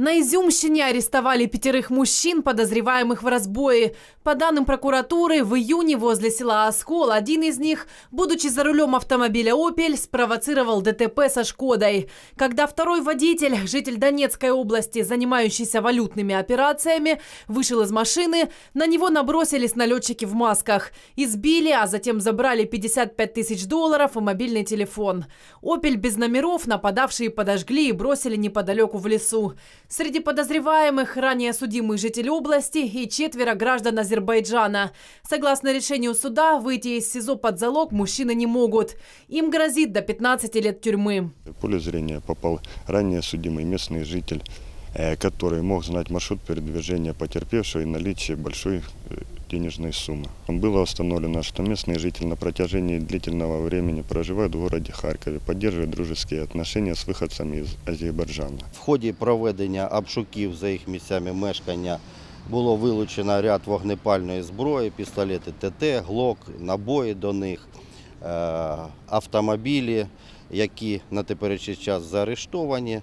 На Изюмщине арестовали пятерых мужчин, подозреваемых в разбое. По данным прокуратуры, в июне возле села Оскол один из них, будучи за рулем автомобиля «Опель», спровоцировал ДТП со «Шкодой». Когда второй водитель, житель Донецкой области, занимающийся валютными операциями, вышел из машины, на него набросились налетчики в масках. Избили, а затем забрали 55 тысяч долларов и мобильный телефон. «Опель» без номеров нападавшие подожгли и бросили неподалеку в лесу. Среди подозреваемых ранее судимый житель области и четверо граждан Азербайджана. Согласно решению суда, выйти из СИЗО под залог мужчины не могут. Им грозит до 15 лет тюрьмы. В поле зрения попал ранее судимый местный житель э, который мог знать маршрут передвижения потерпевшего и наличие большой э, денежные суммы. Было установлено, что местные жители на протяжении длительного времени проживают в городе Харькове, поддерживают дружеские отношения с виходцями из Азербайджана. В ході проведення обшуків за їх місцями мешкання було вилучено ряд вогнепальної зброї, пістолети ТТ, глок, набої до них, е, автомобілі, які на теперішній час заарештовані.